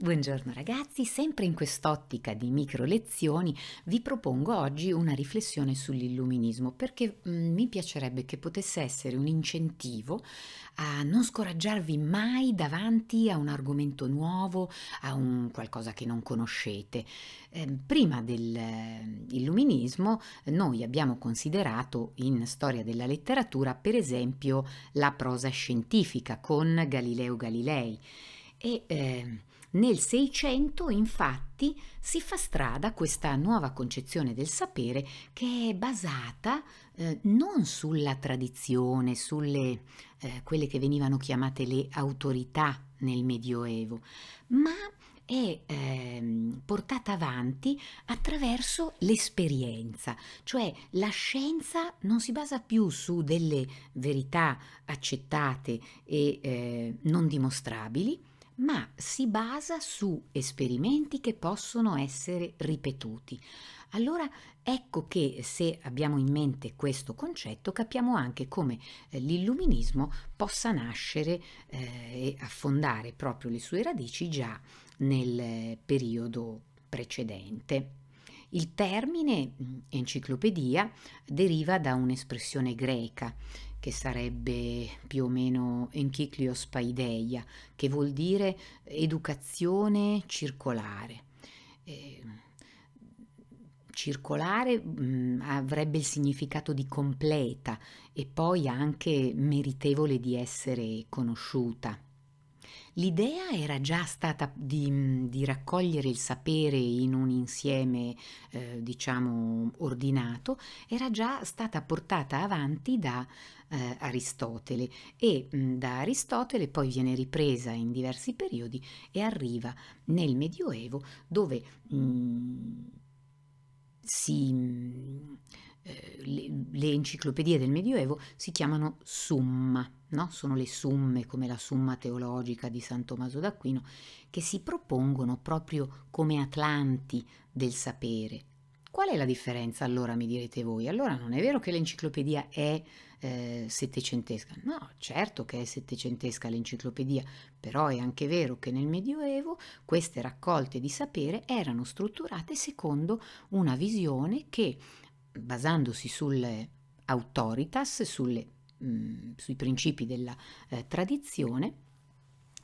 Buongiorno ragazzi, sempre in quest'ottica di micro lezioni vi propongo oggi una riflessione sull'illuminismo perché mh, mm, mi piacerebbe che potesse essere un incentivo a non scoraggiarvi mai davanti a un argomento nuovo, a un qualcosa che non conoscete. Ehm, eh, prima dell'illuminismo eh, noi abbiamo considerato in storia della letteratura per esempio la prosa scientifica con Galileo Galilei e eh, nel Seicento, infatti, si fa strada questa nuova concezione del sapere che è basata eh, non sulla tradizione, sulle eh, quelle che venivano chiamate le autorità nel Medioevo, ma è eh, portata avanti attraverso l'esperienza, cioè la scienza non si basa più su delle verità accettate e eh, non dimostrabili, ma si basa su esperimenti che possono essere ripetuti. Allora ecco che se abbiamo in mente questo concetto capiamo anche come eh, l'illuminismo possa nascere eh, e affondare proprio le sue radici già nel eh, periodo precedente. Il termine mm, enciclopedia deriva da un'espressione greca che sarebbe più o meno Enchicliospaideia, che vuol dire educazione circolare. Eh, circolare mh, mm, avrebbe il significato di completa e poi anche meritevole di essere conosciuta. L'idea era già stata di, mm, di, raccogliere il sapere in un insieme, eh, diciamo, ordinato, era già stata portata avanti da eh, Aristotele e mh, da Aristotele poi viene ripresa in diversi periodi e arriva nel Medioevo dove mh, si... Mh, eh, le, le, enciclopedie del Medioevo si chiamano summa, no? sono le summe come la summa teologica di San Tommaso d'Aquino, che si propongono proprio come atlanti del sapere. Qual è la differenza allora, mi direte voi? Allora non è vero che l'enciclopedia è eh, settecentesca. No, certo che è settecentesca l'enciclopedia, però è anche vero che nel Medioevo queste raccolte di sapere erano strutturate secondo una visione che, basandosi sulle autoritas, sulle, mh, mm, sui principi della eh, tradizione,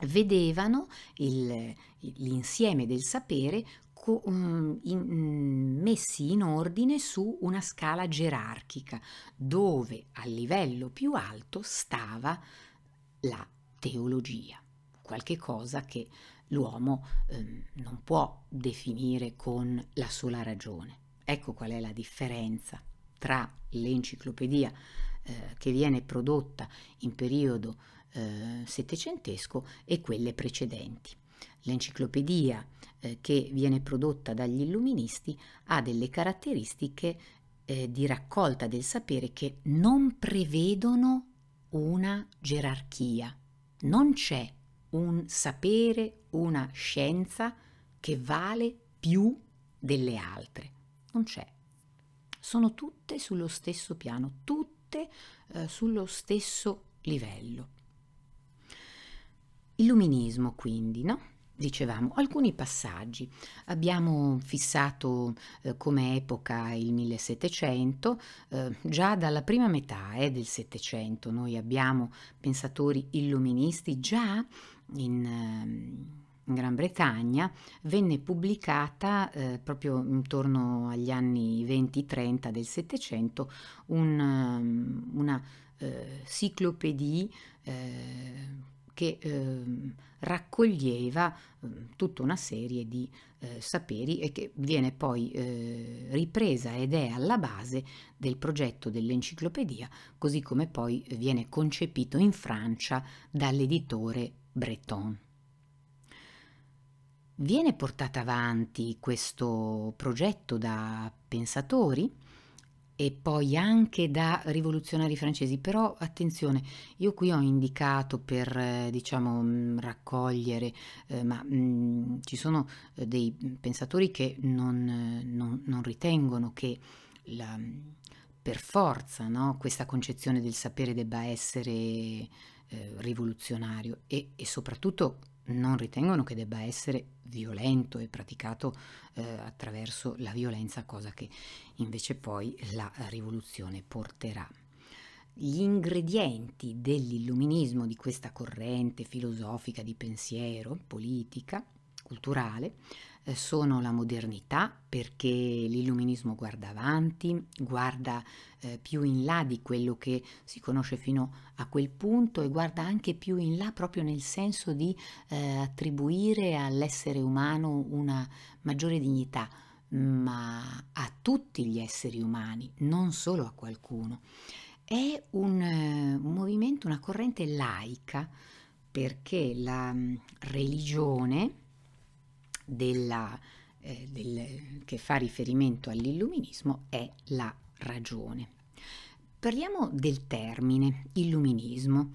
vedevano l'insieme del sapere um, in, mm, messi in ordine su una scala gerarchica, dove al livello più alto stava la teologia, qualche cosa che l'uomo um, non può definire con la sola ragione. Ecco qual è la differenza tra l'enciclopedia eh, che viene prodotta in periodo eh, settecentesco e quelle precedenti. L'enciclopedia eh, che viene prodotta dagli illuministi ha delle caratteristiche eh, di raccolta del sapere che non prevedono una gerarchia. Non c'è un sapere, una scienza che vale più delle altre. Non c'è. Sono tutte sullo stesso piano, tutte eh, sullo stesso livello. Illuminismo, quindi, no? Dicevamo alcuni passaggi. Abbiamo fissato eh, come epoca il 1700, eh, già dalla prima metà eh, del Settecento noi abbiamo pensatori illuministi già in ehm, in Gran Bretagna, venne pubblicata eh, proprio intorno agli anni 20-30 del Settecento un, ehm, una eh, ciclopedia eh, che eh, raccoglieva eh, tutta una serie di eh, saperi e che viene poi eh, ripresa ed è alla base del progetto dell'enciclopedia, così come poi viene concepito in Francia dall'editore Breton. Viene portato avanti questo progetto da pensatori e poi anche da rivoluzionari francesi, però attenzione, io qui ho indicato per eh, diciamo mm, raccogliere, eh, ma mh, mm, ci sono eh, dei pensatori che non, eh, non, non ritengono che la, mm, per forza no, questa concezione del sapere debba essere rivoluzionario e, e soprattutto non ritengono che debba essere violento e praticato eh, attraverso la violenza, cosa che invece poi la rivoluzione porterà. Gli ingredienti dell'illuminismo di questa corrente filosofica di pensiero, politica, culturale, eh, sono la modernità perché l'illuminismo guarda avanti, guarda eh, più in là di quello che si conosce fino a quel punto e guarda anche più in là proprio nel senso di eh, attribuire all'essere umano una maggiore dignità, ma a tutti gli esseri umani, non solo a qualcuno. È un, eh, un movimento, una corrente laica perché la mm, religione della, eh, del, che fa riferimento all'illuminismo è la ragione. Parliamo del termine illuminismo.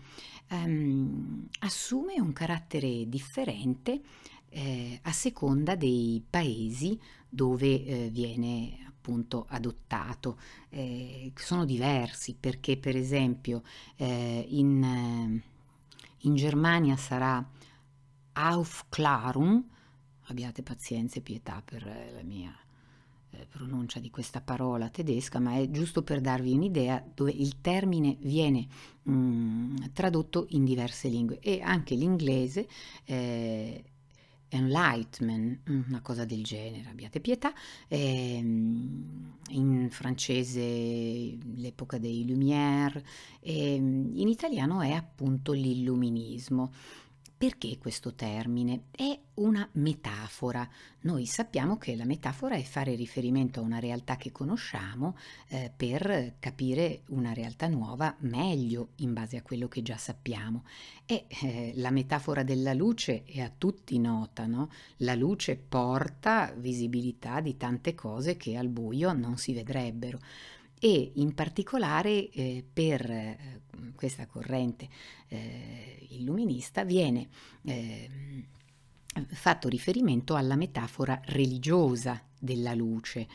Um, assume un carattere differente eh, a seconda dei paesi dove eh, viene appunto adottato. Eh, sono diversi perché per esempio eh, in, in Germania sarà Aufklärung, abbiate pazienza e pietà per eh, la mia eh, pronuncia di questa parola tedesca, ma è giusto per darvi un'idea dove il termine viene mh, mm, tradotto in diverse lingue e anche l'inglese eh, enlightenment, mm, una cosa del genere, abbiate pietà, eh, in francese l'epoca dei Lumière, eh, in italiano è appunto l'illuminismo. Perché questo termine? È una metafora. Noi sappiamo che la metafora è fare riferimento a una realtà che conosciamo eh, per capire una realtà nuova meglio in base a quello che già sappiamo. E eh, la metafora della luce è a tutti nota, no? La luce porta visibilità di tante cose che al buio non si vedrebbero e in particolare eh, per eh, questa corrente eh, illuminista viene eh, fatto riferimento alla metafora religiosa della luce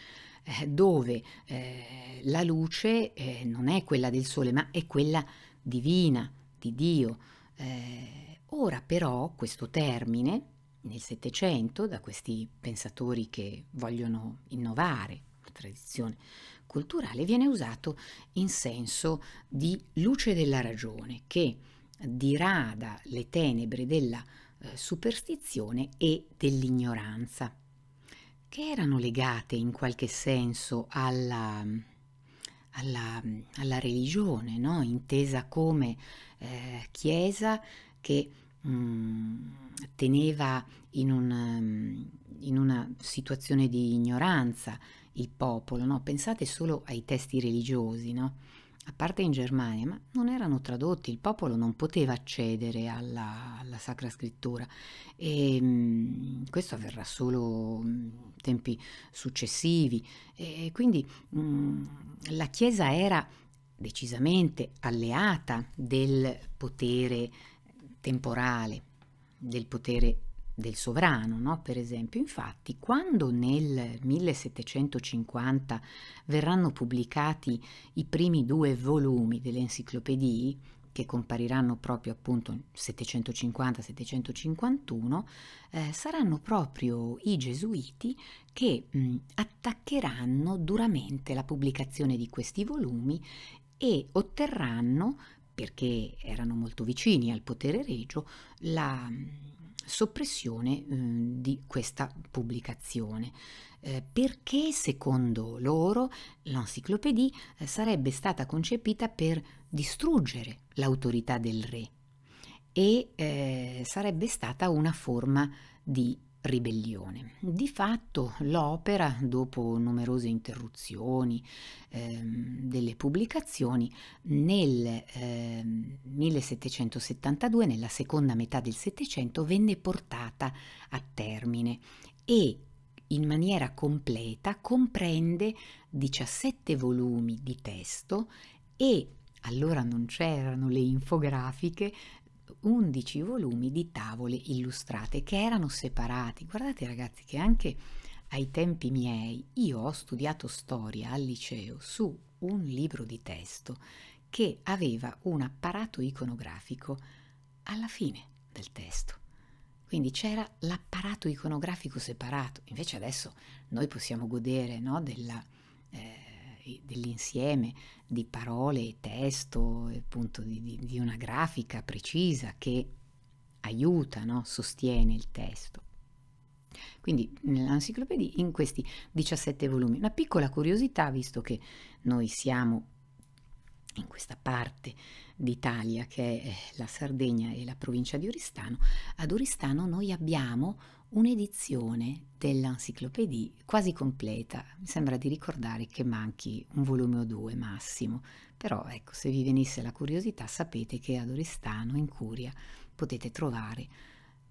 eh, dove eh, la luce eh, non è quella del sole ma è quella divina di Dio eh, ora però questo termine nel Settecento da questi pensatori che vogliono innovare la tradizione culturale viene usato in senso di luce della ragione che dirada le tenebre della eh, superstizione e dell'ignoranza, che erano legate in qualche senso alla, alla, alla religione, no? intesa come eh, chiesa che mh, mm, teneva in una, mm, in una situazione di ignoranza il popolo, no? pensate solo ai testi religiosi, no? a parte in Germania, ma non erano tradotti, il popolo non poteva accedere alla, alla Sacra Scrittura e ehm, mh, questo avverrà solo in mm, tempi successivi e quindi mh, mm, la Chiesa era decisamente alleata del potere temporale, del potere del sovrano, no? per esempio. Infatti, quando nel 1750 verranno pubblicati i primi due volumi delle enciclopedie, che compariranno proprio appunto 750-751, eh, saranno proprio i gesuiti che mh, mm, attaccheranno duramente la pubblicazione di questi volumi e otterranno, perché erano molto vicini al potere regio, la mm, soppressione eh, di questa pubblicazione eh, perché secondo loro l'enciclopedia eh, sarebbe stata concepita per distruggere l'autorità del re e eh, sarebbe stata una forma di ribellione. Di fatto l'opera, dopo numerose interruzioni ehm, delle pubblicazioni, nel ehm, 1772, nella seconda metà del Settecento, venne portata a termine e in maniera completa comprende 17 volumi di testo e allora non c'erano le infografiche, 11 volumi di tavole illustrate che erano separati. Guardate ragazzi che anche ai tempi miei io ho studiato storia al liceo su un libro di testo che aveva un apparato iconografico alla fine del testo. Quindi c'era l'apparato iconografico separato, invece adesso noi possiamo godere no, della, eh, dell'insieme di parole e testo, appunto di, di una grafica precisa che aiuta, no? sostiene il testo. Quindi nell'enciclopedia in questi 17 volumi. Una piccola curiosità, visto che noi siamo in questa parte d'Italia che è eh, la Sardegna e la provincia di Oristano, ad Oristano noi abbiamo un'edizione dell'Encyclopédie quasi completa. Mi sembra di ricordare che manchi un volume o due massimo, però ecco, se vi venisse la curiosità sapete che ad Oristano in Curia potete trovare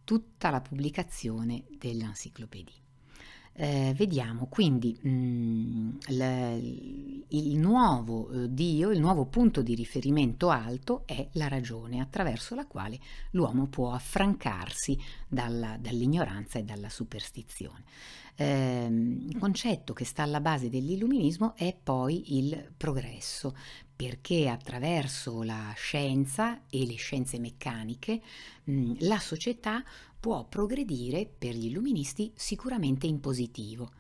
tutta la pubblicazione dell'Encyclopédie. Eh, vediamo quindi mh, mm, le, il nuovo eh, Dio, il nuovo punto di riferimento alto è la ragione attraverso la quale l'uomo può affrancarsi dalla, dall'ignoranza e dalla superstizione. Eh, il concetto che sta alla base dell'illuminismo è poi il progresso, perché attraverso la scienza e le scienze meccaniche mm, la società può progredire per gli illuministi sicuramente in positivo.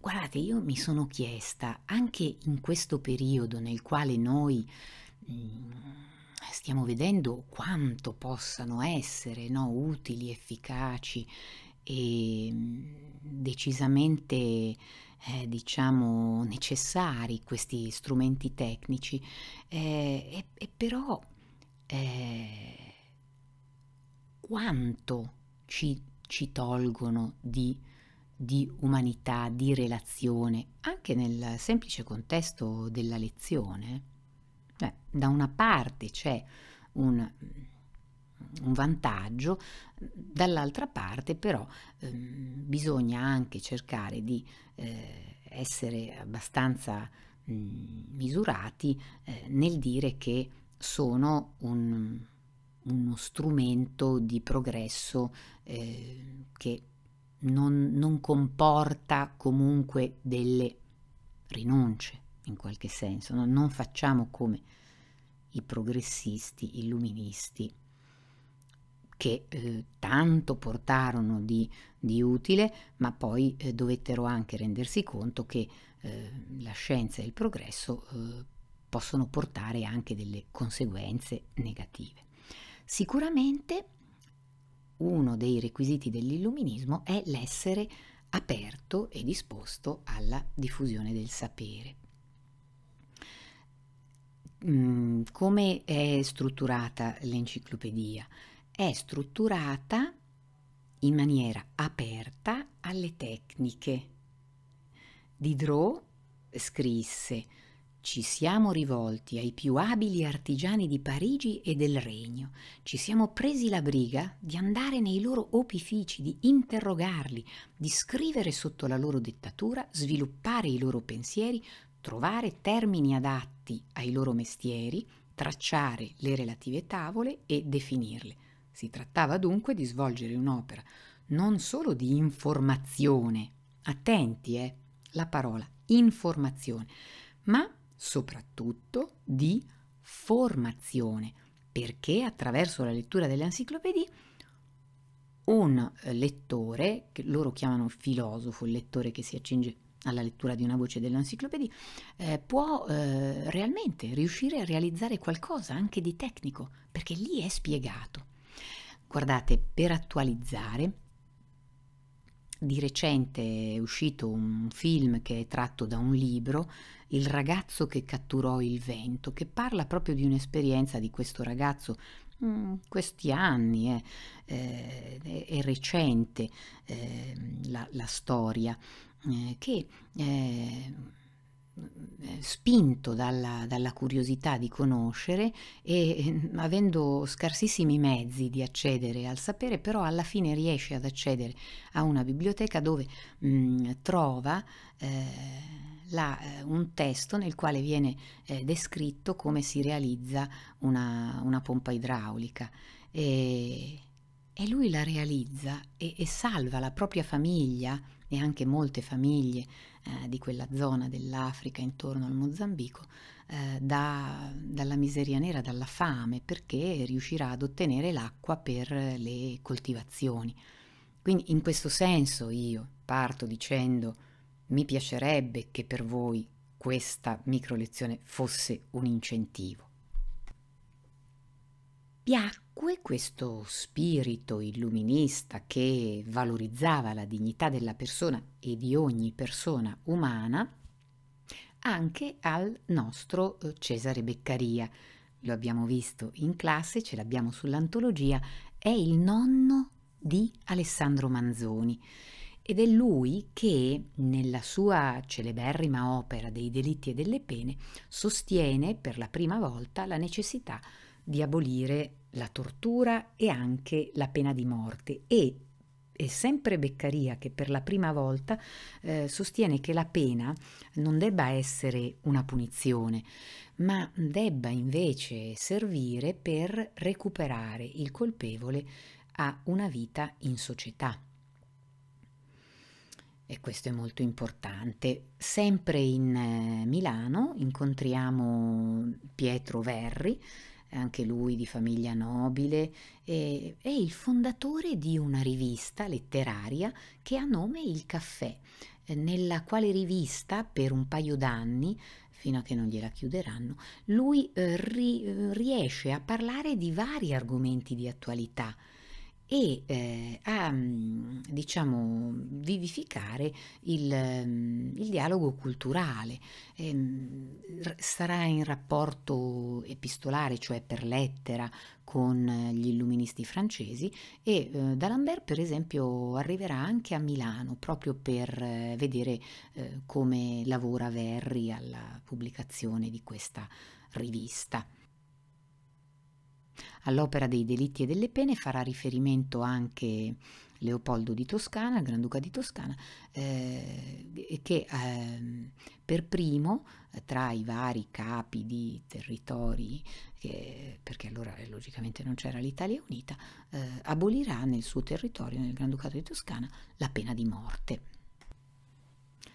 Guardate, io mi sono chiesta, anche in questo periodo nel quale noi mm, stiamo vedendo quanto possano essere no, utili, efficaci e mm, decisamente eh, diciamo, necessari questi strumenti tecnici, eh, e, e però eh, quanto ci, ci tolgono di, di umanità, di relazione, anche nel semplice contesto della lezione. Beh, da una parte c'è un un vantaggio, dall'altra parte però ehm, bisogna anche cercare di eh, essere abbastanza mh, misurati eh, nel dire che sono un, uno strumento di progresso eh, che non, non comporta comunque delle rinunce in qualche senso, no? non facciamo come i progressisti illuministi che eh, tanto portarono di, di, utile, ma poi eh, dovettero anche rendersi conto che eh, la scienza e il progresso eh, possono portare anche delle conseguenze negative. Sicuramente uno dei requisiti dell'illuminismo è l'essere aperto e disposto alla diffusione del sapere. Mm, come è strutturata l'enciclopedia? è strutturata in maniera aperta alle tecniche. Diderot scrisse ci siamo rivolti ai più abili artigiani di Parigi e del Regno, ci siamo presi la briga di andare nei loro opifici, di interrogarli, di scrivere sotto la loro dettatura, sviluppare i loro pensieri, trovare termini adatti ai loro mestieri, tracciare le relative tavole e definirle. Si trattava dunque di svolgere un'opera non solo di informazione, attenti, eh, la parola informazione, ma soprattutto di formazione, perché attraverso la lettura delle enciclopedie un lettore, che loro chiamano filosofo, il lettore che si accinge alla lettura di una voce dell'enciclopedia, eh, può eh, realmente riuscire a realizzare qualcosa anche di tecnico, perché lì è spiegato. Guardate, per attualizzare, di recente è uscito un film che è tratto da un libro, Il ragazzo che catturò il vento, che parla proprio di un'esperienza di questo ragazzo mm, questi anni, eh, eh, è recente eh, la, la, storia, eh, che eh, eh, spinto dalla, dalla, curiosità di conoscere e eh, avendo scarsissimi mezzi di accedere al sapere, però alla fine riesce ad accedere a una biblioteca dove mh, mm, trova eh, la, eh, un testo nel quale viene eh, descritto come si realizza una, una pompa idraulica. E, e lui la realizza e, e salva la propria famiglia e anche molte famiglie eh, di quella zona dell'Africa intorno al Mozambico eh, da, dalla miseria nera, dalla fame, perché riuscirà ad ottenere l'acqua per le coltivazioni. Quindi in questo senso io parto dicendo mi piacerebbe che per voi questa micro lezione fosse un incentivo piacque questo spirito illuminista che valorizzava la dignità della persona e di ogni persona umana anche al nostro eh, Cesare Beccaria. Lo abbiamo visto in classe, ce l'abbiamo sull'antologia, è il nonno di Alessandro Manzoni ed è lui che nella sua celeberrima opera dei delitti e delle pene sostiene per la prima volta la necessità di di abolire la tortura e anche la pena di morte e è sempre Beccaria che per la prima volta eh, sostiene che la pena non debba essere una punizione, ma debba invece servire per recuperare il colpevole a una vita in società. E questo è molto importante. Sempre in eh, Milano incontriamo Pietro Verri, anche lui di famiglia nobile, e, è il fondatore di una rivista letteraria che ha nome Il Caffè, eh, nella quale rivista per un paio d'anni, fino a che non gliela chiuderanno, lui eh, ri, eh, riesce a parlare di vari argomenti di attualità e eh, a mm, diciamo, vivificare il, mm, il dialogo culturale. E, ehm, sarà in rapporto epistolare, cioè per lettera, con gli illuministi francesi e eh, D'Alembert per esempio arriverà anche a Milano proprio per eh, vedere eh, come lavora Verri alla pubblicazione di questa rivista. All'opera dei delitti e delle pene farà riferimento anche Leopoldo di Toscana, il Granduca di Toscana, eh, che eh, per primo eh, tra i vari capi di territori, che, perché allora eh, logicamente non c'era l'Italia unita, eh, abolirà nel suo territorio, nel Granducato di Toscana, la pena di morte.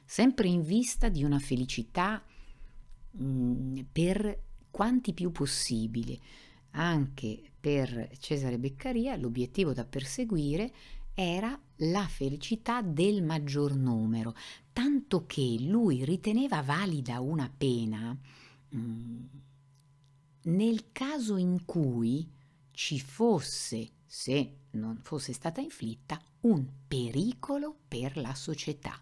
Sempre in vista di una felicità mh, mm, per quanti più possibile, anche per Cesare Beccaria l'obiettivo da perseguire era la felicità del maggior numero, tanto che lui riteneva valida una pena mm, nel caso in cui ci fosse, se non fosse stata inflitta, un pericolo per la società.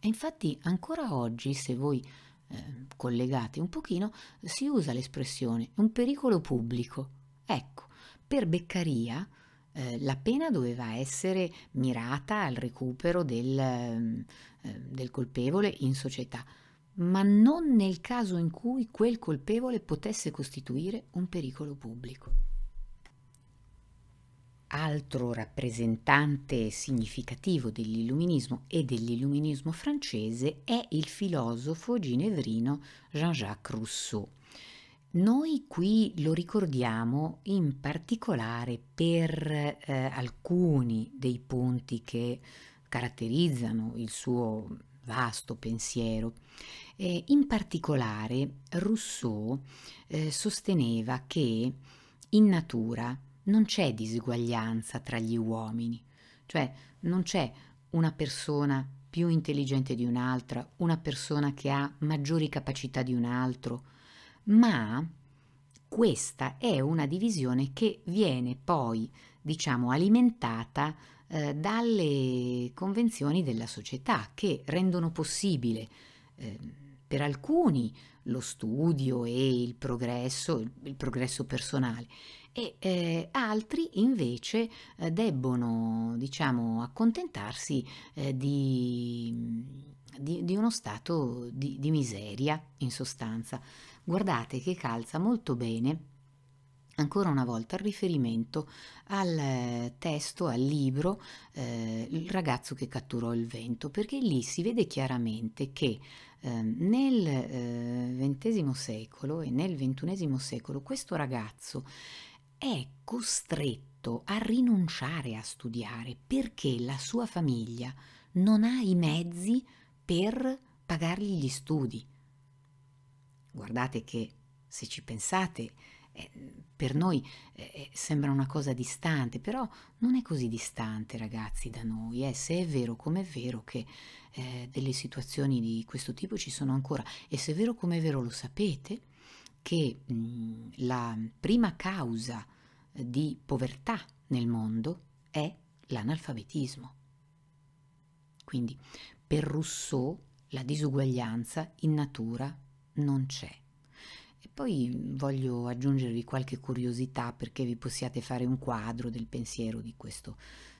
E infatti ancora oggi, se voi eh, collegate un pochino, si usa l'espressione un pericolo pubblico. Ecco, per Beccaria eh, la pena doveva essere mirata al recupero del, eh, del colpevole in società, ma non nel caso in cui quel colpevole potesse costituire un pericolo pubblico altro rappresentante significativo dell'illuminismo e dell'illuminismo francese è il filosofo ginevrino Jean-Jacques Rousseau. Noi qui lo ricordiamo in particolare per eh, alcuni dei punti che caratterizzano il suo vasto pensiero. Eh, in particolare Rousseau eh, sosteneva che in natura non c'è disuguaglianza tra gli uomini, cioè non c'è una persona più intelligente di un'altra, una persona che ha maggiori capacità di un altro, ma questa è una divisione che viene poi, diciamo, alimentata eh, dalle convenzioni della società che rendono possibile eh, per alcuni lo studio e il progresso, il, il progresso personale e eh, altri invece eh, debbono diciamo, accontentarsi eh, di, mm, di, di, uno stato di, di miseria in sostanza. Guardate che calza molto bene Ancora una volta il riferimento al eh, testo, al libro eh, Il ragazzo che catturò il vento, perché lì si vede chiaramente che ehm, nel XX eh, secolo e nel XXI secolo questo ragazzo è costretto a rinunciare a studiare perché la sua famiglia non ha i mezzi per pagargli gli studi. Guardate che, se ci pensate, eh, per noi eh, eh sembra una cosa distante, però non è così distante, ragazzi, da noi. Eh, se è vero come è vero che eh, delle situazioni di questo tipo ci sono ancora, e se è vero come è vero lo sapete, che mh, mm, la prima causa di povertà nel mondo è l'analfabetismo. Quindi per Rousseau la disuguaglianza in natura non c'è. E poi voglio aggiungervi qualche curiosità perché vi possiate fare un quadro del pensiero di questo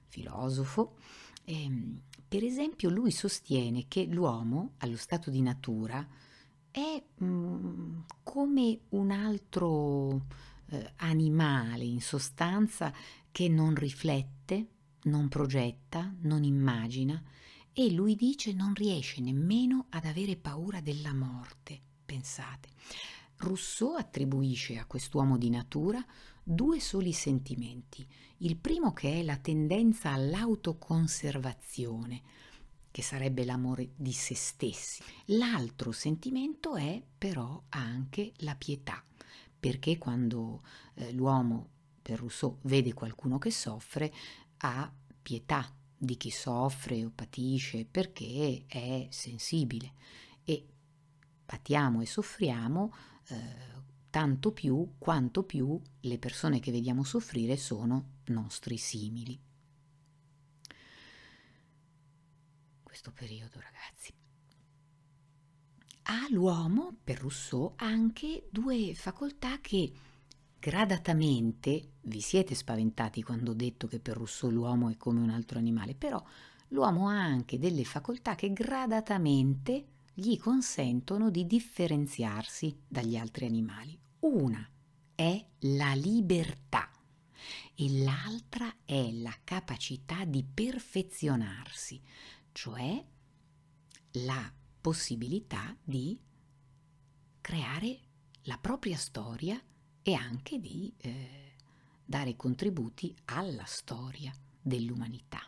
filosofo. E, ehm, per esempio lui sostiene che l'uomo allo stato di natura è mh, mm, come un altro eh, animale in sostanza che non riflette, non progetta, non immagina e lui dice non riesce nemmeno ad avere paura della morte, pensate. Rousseau attribuisce a quest'uomo di natura due soli sentimenti. Il primo che è la tendenza all'autoconservazione, che sarebbe l'amore di se stessi. L'altro sentimento è però anche la pietà, perché quando eh, l'uomo, per Rousseau, vede qualcuno che soffre, ha pietà di chi soffre o patisce perché è sensibile e patiamo e soffriamo eh, tanto più quanto più le persone che vediamo soffrire sono nostri simili. Questo periodo, ragazzi, ha l'uomo, per Rousseau, anche due facoltà che gradatamente vi siete spaventati quando ho detto che per Rousseau l'uomo è come un altro animale, però l'uomo ha anche delle facoltà che gradatamente gli consentono di differenziarsi dagli altri animali. Una è la libertà e l'altra è la capacità di perfezionarsi, cioè la possibilità di creare la propria storia e anche di eh, dare contributi alla storia dell'umanità.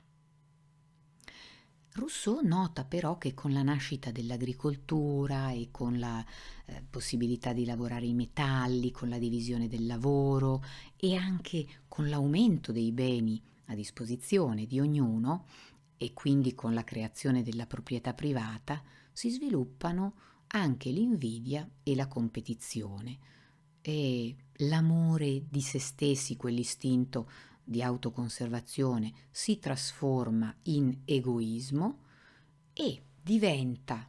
Rousseau nota però che con la nascita dell'agricoltura e con la eh, possibilità di lavorare i metalli, con la divisione del lavoro e anche con l'aumento dei beni a disposizione di ognuno e quindi con la creazione della proprietà privata, si sviluppano anche l'invidia e la competizione e l'amore di se stessi, quell'istinto di autoconservazione, si trasforma in egoismo e diventa,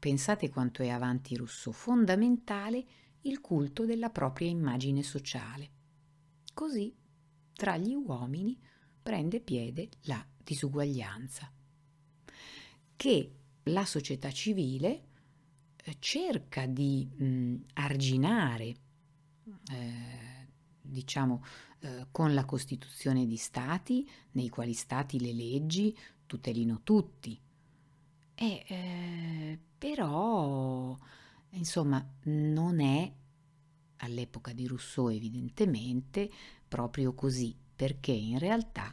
pensate quanto è avanti Rousseau, fondamentale il culto della propria immagine sociale. Così tra gli uomini prende piede la disuguaglianza, che la società civile eh, cerca di mh, arginare, eh, diciamo, eh, con la Costituzione di Stati, nei quali Stati le leggi tutelino tutti. E, eh, però, insomma, non è all'epoca di Rousseau evidentemente proprio così, perché in realtà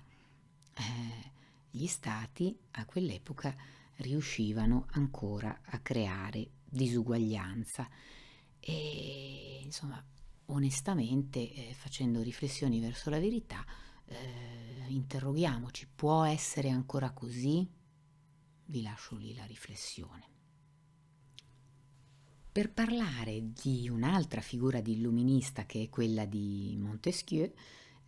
eh, gli Stati a quell'epoca riuscivano ancora a creare disuguaglianza e insomma onestamente eh, facendo riflessioni verso la verità eh, interroghiamoci può essere ancora così vi lascio lì la riflessione per parlare di un'altra figura di illuminista che è quella di Montesquieu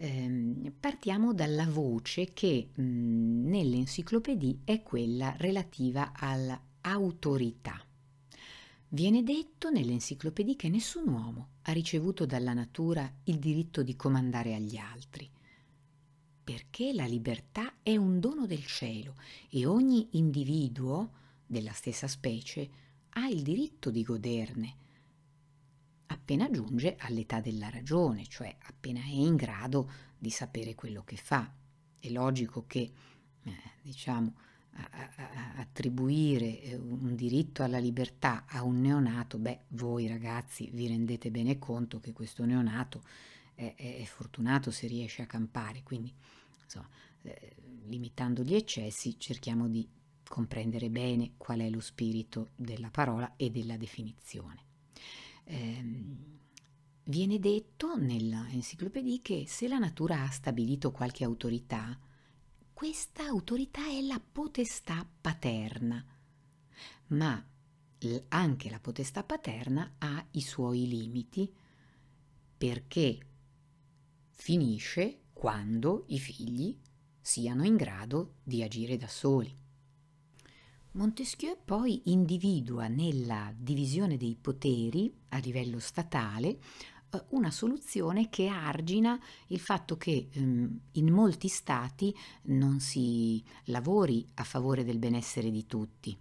Ehm, partiamo dalla voce che mh, mhmm, nell'enciclopedia è quella relativa all'autorità. Viene detto nell'enciclopedia che nessun uomo ha ricevuto dalla natura il diritto di comandare agli altri, perché la libertà è un dono del cielo e ogni individuo della stessa specie ha il diritto di goderne, appena giunge all'età della ragione, cioè appena è in grado di sapere quello che fa. È logico che, eh, diciamo, a, a, attribuire eh, un diritto alla libertà a un neonato, beh, voi ragazzi vi rendete bene conto che questo neonato è, è, è fortunato se riesce a campare, quindi insomma, eh, limitando gli eccessi cerchiamo di comprendere bene qual è lo spirito della parola e della definizione ehm, viene detto nell'enciclopedia che se la natura ha stabilito qualche autorità, questa autorità è la potestà paterna, ma anche la potestà paterna ha i suoi limiti perché finisce quando i figli siano in grado di agire da soli. Montesquieu poi individua nella divisione dei poteri a livello statale eh, una soluzione che argina il fatto che ehm, in molti stati non si lavori a favore del benessere di tutti.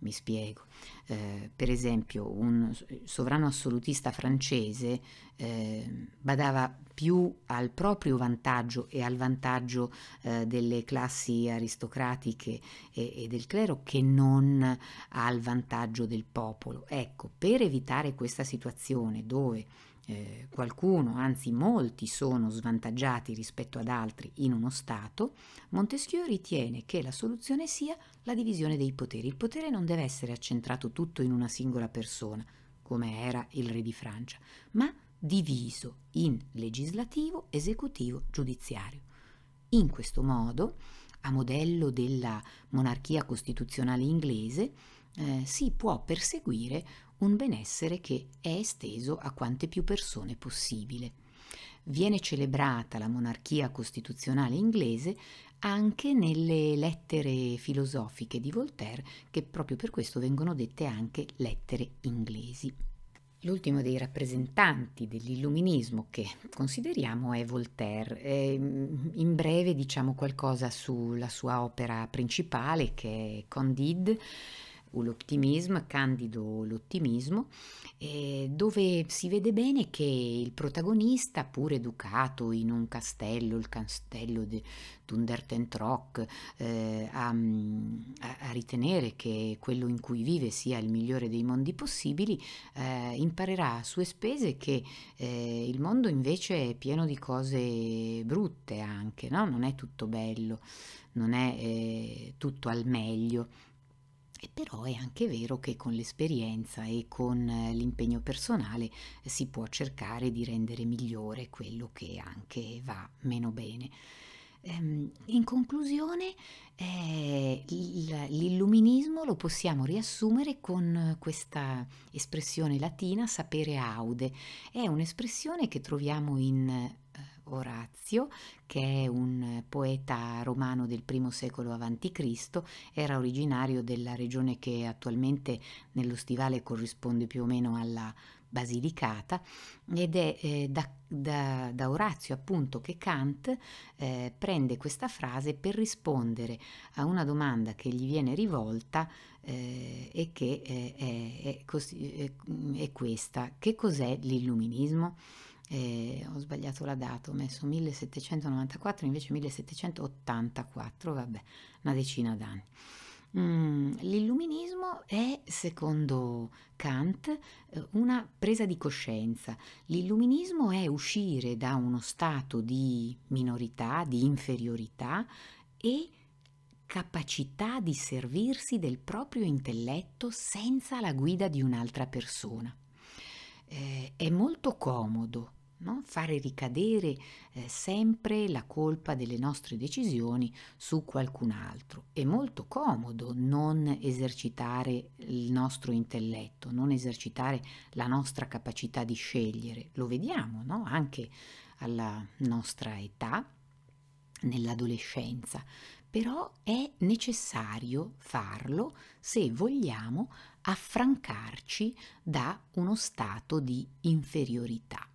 Mi spiego. Eh, per esempio, un sovrano assolutista francese eh, badava più al proprio vantaggio e al vantaggio eh, delle classi aristocratiche e, e, del clero che non al vantaggio del popolo. Ecco, per evitare questa situazione dove eh, qualcuno, anzi molti sono svantaggiati rispetto ad altri in uno Stato, Montesquieu ritiene che la soluzione sia la divisione dei poteri. Il potere non deve essere accentrato tutto in una singola persona, come era il re di Francia, ma diviso in legislativo, esecutivo, giudiziario. In questo modo, a modello della monarchia costituzionale inglese, eh, si può perseguire un benessere che è esteso a quante più persone possibile. Viene celebrata la monarchia costituzionale inglese anche nelle lettere filosofiche di Voltaire, che proprio per questo vengono dette anche lettere inglesi. L'ultimo dei rappresentanti dell'illuminismo che consideriamo è Voltaire. Mm, in breve diciamo qualcosa sulla sua opera principale che è Candide o Candido l'ottimismo, eh, dove si vede bene che il protagonista, pur educato in un castello, il castello di Dundertentrock, eh, mm, a, a, ritenere che quello in cui vive sia il migliore dei mondi possibili, eh, imparerà a sue spese che eh, il mondo invece è pieno di cose brutte anche, no? non è tutto bello, non è eh, tutto al meglio. E però è anche vero che con l'esperienza e con eh, l'impegno personale eh, si può cercare di rendere migliore quello che anche va meno bene. Ehm, in conclusione, eh, l'illuminismo lo possiamo riassumere con questa espressione latina sapere aude. È un'espressione che troviamo in Orazio, che è un eh, poeta romano del I secolo a.C., era originario della regione che attualmente nello stivale corrisponde più o meno alla Basilicata ed è eh, da, da, da, Orazio appunto che Kant eh, prende questa frase per rispondere a una domanda che gli viene rivolta eh, e che eh, è, è, è, eh, è questa, che cos'è l'illuminismo? eh, ho sbagliato la data, ho messo 1794, invece 1784, vabbè, una decina d'anni. Mm, l'illuminismo è, secondo Kant, eh, una presa di coscienza. L'illuminismo è uscire da uno stato di minorità, di inferiorità e capacità di servirsi del proprio intelletto senza la guida di un'altra persona. Eh, è molto comodo no? fare ricadere eh, sempre la colpa delle nostre decisioni su qualcun altro. È molto comodo non esercitare il nostro intelletto, non esercitare la nostra capacità di scegliere. Lo vediamo no? anche alla nostra età, nell'adolescenza, però è necessario farlo se vogliamo affrancarci da uno stato di inferiorità.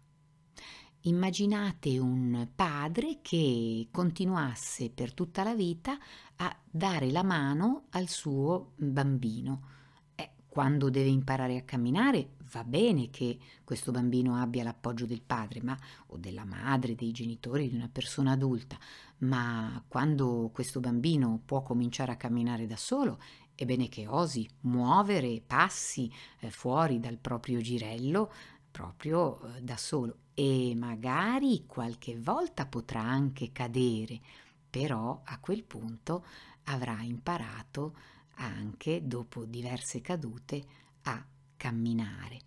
Immaginate un padre che continuasse per tutta la vita a dare la mano al suo bambino. Eh, quando deve imparare a camminare va bene che questo bambino abbia l'appoggio del padre ma, o della madre, dei genitori, di una persona adulta, ma quando questo bambino può cominciare a camminare da solo è bene che osi muovere passi eh, fuori dal proprio girello proprio eh, da solo e magari qualche volta potrà anche cadere, però a quel punto avrà imparato anche dopo diverse cadute a camminare.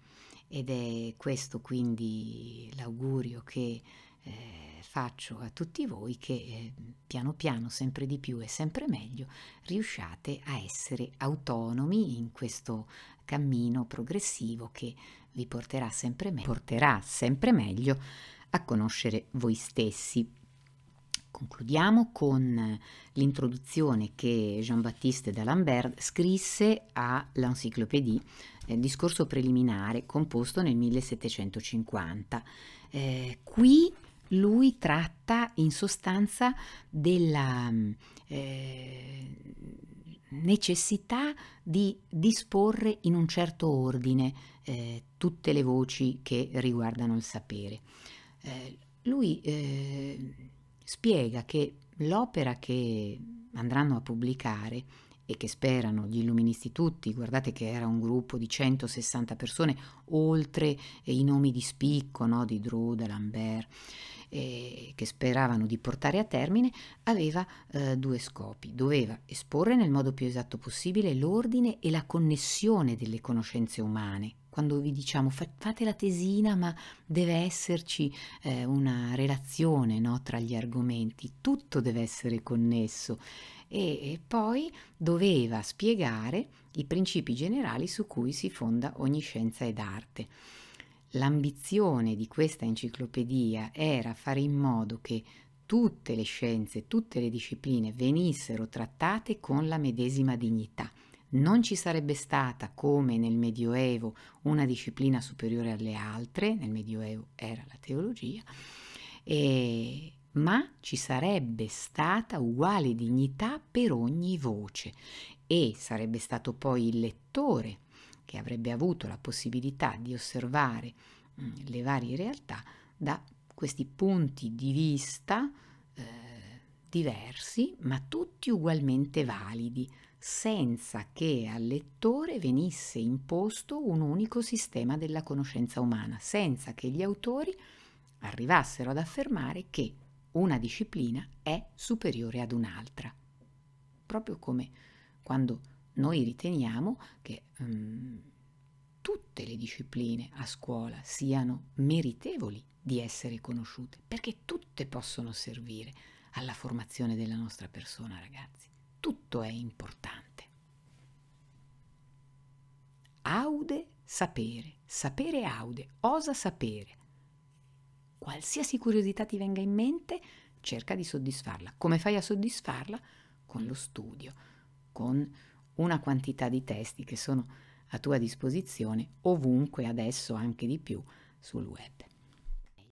Ed è questo quindi l'augurio che eh, faccio a tutti voi che eh, piano piano sempre di più e sempre meglio riusciate a essere autonomi in questo cammino progressivo che vi porterà sempre, me- porterà sempre meglio a conoscere voi stessi. Concludiamo con l'introduzione che Jean-Baptiste d'Alembert scrisse all'Encyclopédie, eh, discorso preliminare composto nel 1750. Eh, qui lui tratta in sostanza della, mm, eh, necessità di disporre in un certo ordine eh, tutte le voci che riguardano il sapere. Eh, lui eh, spiega che l'opera che andranno a pubblicare e che sperano gli illuministi tutti, guardate che era un gruppo di 160 persone, oltre eh, i nomi di spicco no, di Druda, Lambert, eh, che speravano di portare a termine, aveva eh, due scopi. Doveva esporre nel modo più esatto possibile l'ordine e la connessione delle conoscenze umane. Quando vi diciamo fate la tesina, ma deve esserci eh, una relazione no, tra gli argomenti, tutto deve essere connesso e, e poi doveva spiegare i principi generali su cui si fonda ogni scienza ed arte. L'ambizione di questa enciclopedia era fare in modo che tutte le scienze, tutte le discipline venissero trattate con la medesima dignità. Non ci sarebbe stata, come nel Medioevo, una disciplina superiore alle altre, nel Medioevo era la teologia, e, ma ci sarebbe stata uguale dignità per ogni voce e sarebbe stato poi il lettore che avrebbe avuto la possibilità di osservare mm, le varie realtà da questi punti di vista eh, diversi, ma tutti ugualmente validi, senza che al lettore venisse imposto un unico sistema della conoscenza umana, senza che gli autori arrivassero ad affermare che una disciplina è superiore ad un'altra. Proprio come quando noi riteniamo che um, tutte le discipline a scuola siano meritevoli di essere conosciute, perché tutte possono servire alla formazione della nostra persona, ragazzi. Tutto è importante. Aude sapere, sapere aude, osa sapere, Qualsiasi curiosità ti venga in mente, cerca di soddisfarla. Come fai a soddisfarla? Con lo studio, con una quantità di testi che sono a tua disposizione ovunque adesso anche di più sul web.